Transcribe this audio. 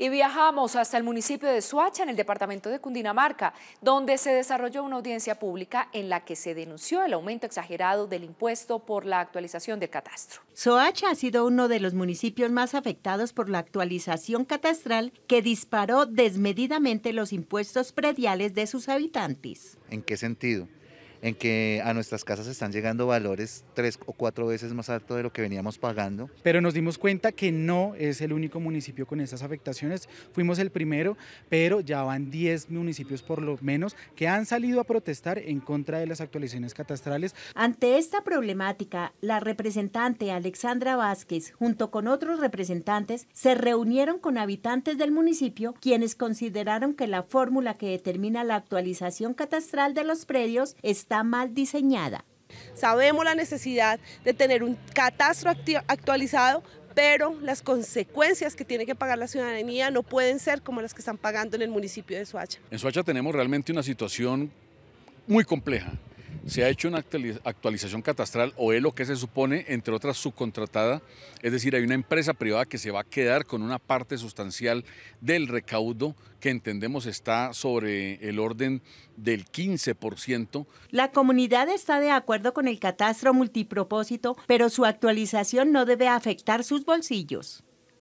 Y viajamos hasta el municipio de Soacha, en el departamento de Cundinamarca, donde se desarrolló una audiencia pública en la que se denunció el aumento exagerado del impuesto por la actualización del catastro. Soacha ha sido uno de los municipios más afectados por la actualización catastral que disparó desmedidamente los impuestos prediales de sus habitantes. ¿En qué sentido? en que a nuestras casas están llegando valores tres o cuatro veces más alto de lo que veníamos pagando. Pero nos dimos cuenta que no es el único municipio con esas afectaciones, fuimos el primero, pero ya van 10 municipios por lo menos que han salido a protestar en contra de las actualizaciones catastrales. Ante esta problemática, la representante Alexandra Vázquez, junto con otros representantes, se reunieron con habitantes del municipio, quienes consideraron que la fórmula que determina la actualización catastral de los predios es está mal diseñada. Sabemos la necesidad de tener un catastro actualizado, pero las consecuencias que tiene que pagar la ciudadanía no pueden ser como las que están pagando en el municipio de Soacha. En Soacha tenemos realmente una situación muy compleja se ha hecho una actualización catastral o es lo que se supone, entre otras, subcontratada, es decir, hay una empresa privada que se va a quedar con una parte sustancial del recaudo que entendemos está sobre el orden del 15%. La comunidad está de acuerdo con el catastro multipropósito, pero su actualización no debe afectar sus bolsillos.